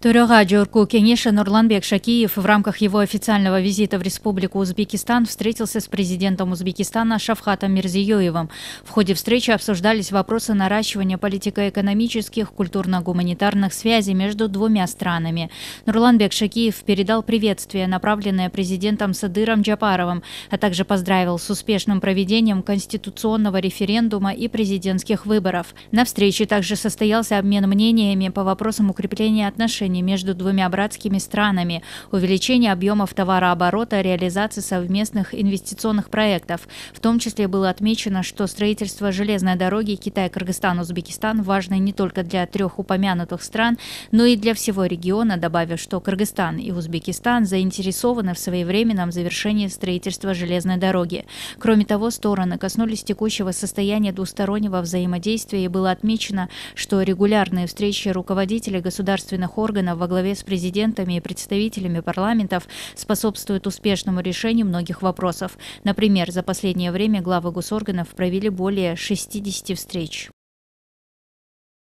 Төраға Джорку Кенеша Нурланбек Шакиев в рамках его официального визита в Республику Узбекистан встретился с президентом Узбекистана Шавхатом Мирзиёевым. В ходе встречи обсуждались вопросы наращивания политико-экономических, культурно-гуманитарных связей между двумя странами. Нурланбек Шакиев передал приветствие, направленное президентом Садыром Джапаровым, а также поздравил с успешным проведением конституционного референдума и президентских выборов. На встрече также состоялся обмен мнениями по вопросам укрепления отношений отношений между двумя братскими странами, увеличение объемов товарооборота, реализации совместных инвестиционных проектов. В том числе было отмечено, что строительство железной дороги Китай-Кыргызстан-Узбекистан важно не только для трех упомянутых стран, но и для всего региона, добавив, что Кыргызстан и Узбекистан заинтересованы в своевременном завершении строительства железной дороги. Кроме того, стороны коснулись текущего состояния двустороннего взаимодействия и было отмечено, что регулярные встречи руководителей государственных органов органов во главе с президентами и представителями парламентов способствует успешному решению многих вопросов. Например, за последнее время главы госорганов провели более 60 встреч.